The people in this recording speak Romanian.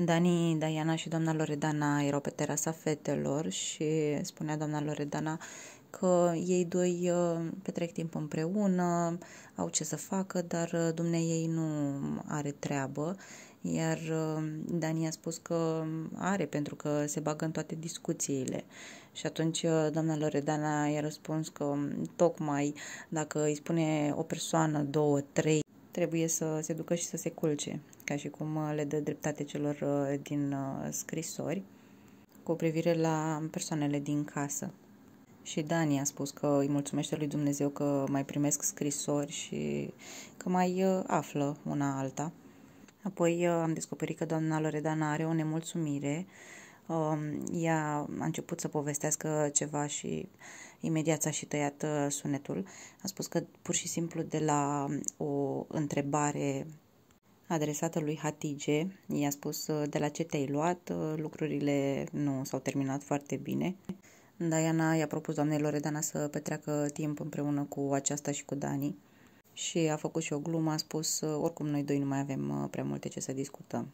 Dani, Diana și doamna Loredana erau pe terasa fetelor și spunea doamna Loredana că ei doi uh, petrec timp împreună, au ce să facă, dar uh, dumnei ei nu are treabă. Iar uh, Dani a spus că are, pentru că se bagă în toate discuțiile. Și atunci doamna Loredana i-a răspuns că tocmai dacă îi spune o persoană, două, trei, trebuie să se ducă și să se culce, ca și cum uh, le dă dreptate celor uh, din uh, scrisori cu privire la persoanele din casă. Și Dani a spus că îi mulțumește lui Dumnezeu că mai primesc scrisori și că mai află una alta. Apoi am descoperit că doamna Loredana are o nemulțumire. Um, ea a început să povestească ceva și imediat s-a și tăiat uh, sunetul. A spus că pur și simplu de la um, o întrebare adresată lui Hatige, i-a spus uh, de la ce te-ai luat, uh, lucrurile nu s-au terminat foarte bine. Diana i-a propus doamnei Loredana să petreacă timp împreună cu aceasta și cu Dani și a făcut și o glumă, a spus oricum noi doi nu mai avem prea multe ce să discutăm.